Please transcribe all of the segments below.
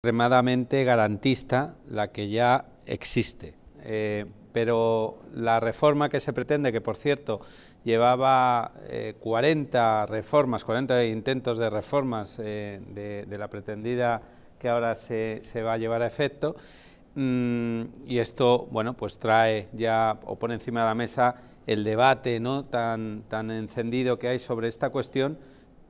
extremadamente garantista la que ya existe. Eh, pero la reforma que se pretende, que por cierto llevaba 40 eh, reformas, 40 intentos de reformas eh, de, la pretendida que ahora se, va a llevar a efecto, mm, y esto bueno, pues trae ya o pone encima de la mesa el debate ¿no? tan, tan encendido que hay sobre esta cuestión,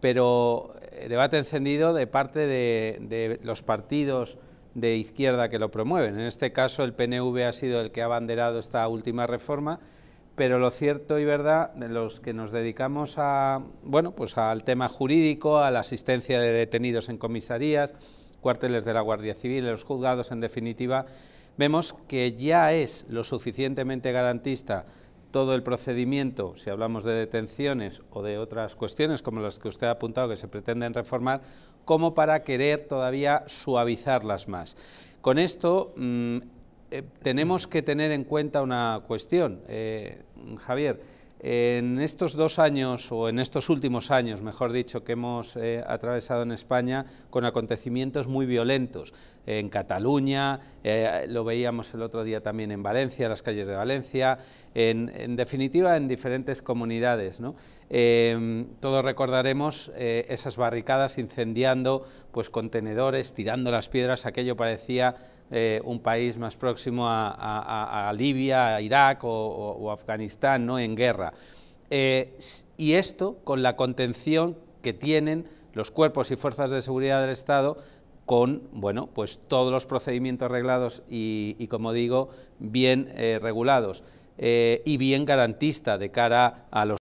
pero eh, debate encendido de parte de, los partidos de izquierda que lo promueven. En este caso el PNV ha sido el que ha abanderado esta última reforma, pero lo cierto y verdad de los que nos dedicamos a, bueno, pues al tema jurídico, a la asistencia de detenidos en comisarías, cuarteles de la Guardia Civil, los juzgados en definitiva, vemos que ya es lo suficientemente garantista todo el procedimiento, si hablamos de detenciones o de otras cuestiones como las que usted ha apuntado que se pretenden reformar, como para querer todavía suavizarlas más. Con esto mm, eh, tenemos que tener en cuenta una cuestión, eh, Javier, en estos dos años, o en estos últimos años, mejor dicho, que hemos eh, atravesado en España con acontecimientos muy violentos, en Cataluña, eh, lo veíamos el otro día también en Valencia, las calles de Valencia, en, definitiva en diferentes comunidades. Em, todos recordaremos eh, esas barricadas incendiando pues, contenedores, tirando las piedras, aquello parecía eh, un país más próximo a, Libia, a Irak o, Afganistán, ¿no? en guerra. Eh, y esto con la contención que tienen los cuerpos y fuerzas de seguridad del Estado con bueno, pues todos los procedimientos reglados y, como digo, bien eh, regulados y bien garantista de cara a los